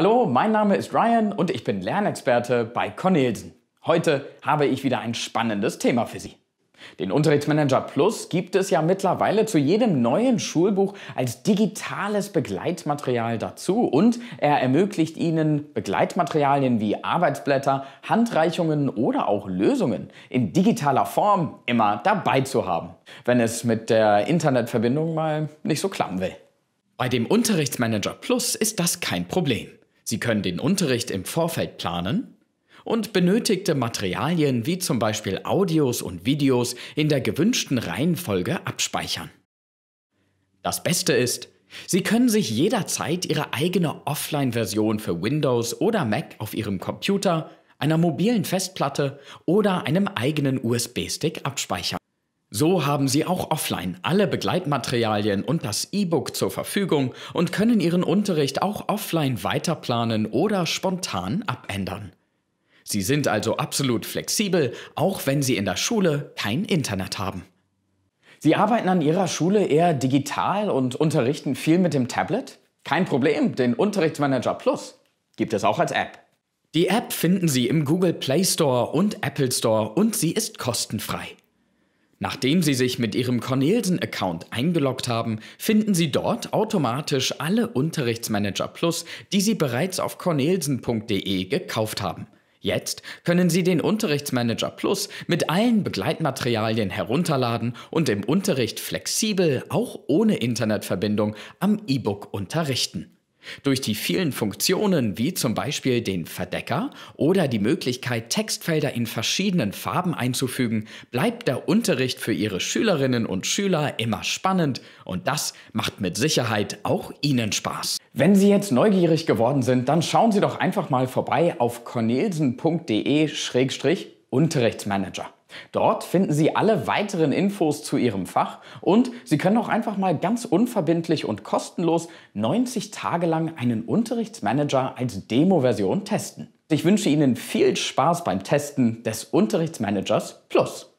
Hallo, mein Name ist Ryan und ich bin Lernexperte bei Cornelsen. Heute habe ich wieder ein spannendes Thema für Sie. Den Unterrichtsmanager Plus gibt es ja mittlerweile zu jedem neuen Schulbuch als digitales Begleitmaterial dazu und er ermöglicht Ihnen Begleitmaterialien wie Arbeitsblätter, Handreichungen oder auch Lösungen in digitaler Form immer dabei zu haben, wenn es mit der Internetverbindung mal nicht so klappen will. Bei dem Unterrichtsmanager Plus ist das kein Problem. Sie können den Unterricht im Vorfeld planen und benötigte Materialien wie zum Beispiel Audios und Videos in der gewünschten Reihenfolge abspeichern. Das Beste ist, Sie können sich jederzeit Ihre eigene Offline-Version für Windows oder Mac auf Ihrem Computer, einer mobilen Festplatte oder einem eigenen USB-Stick abspeichern. So haben Sie auch offline alle Begleitmaterialien und das E-Book zur Verfügung und können Ihren Unterricht auch offline weiterplanen oder spontan abändern. Sie sind also absolut flexibel, auch wenn Sie in der Schule kein Internet haben. Sie arbeiten an Ihrer Schule eher digital und unterrichten viel mit dem Tablet? Kein Problem, den Unterrichtsmanager Plus gibt es auch als App. Die App finden Sie im Google Play Store und Apple Store und sie ist kostenfrei. Nachdem Sie sich mit Ihrem Cornelsen-Account eingeloggt haben, finden Sie dort automatisch alle Unterrichtsmanager Plus, die Sie bereits auf cornelsen.de gekauft haben. Jetzt können Sie den Unterrichtsmanager Plus mit allen Begleitmaterialien herunterladen und im Unterricht flexibel, auch ohne Internetverbindung, am E-Book unterrichten. Durch die vielen Funktionen wie zum Beispiel den Verdecker oder die Möglichkeit, Textfelder in verschiedenen Farben einzufügen, bleibt der Unterricht für Ihre Schülerinnen und Schüler immer spannend und das macht mit Sicherheit auch Ihnen Spaß. Wenn Sie jetzt neugierig geworden sind, dann schauen Sie doch einfach mal vorbei auf cornelsen.de-unterrichtsmanager. Dort finden Sie alle weiteren Infos zu Ihrem Fach und Sie können auch einfach mal ganz unverbindlich und kostenlos 90 Tage lang einen Unterrichtsmanager als Demo-Version testen. Ich wünsche Ihnen viel Spaß beim Testen des Unterrichtsmanagers Plus.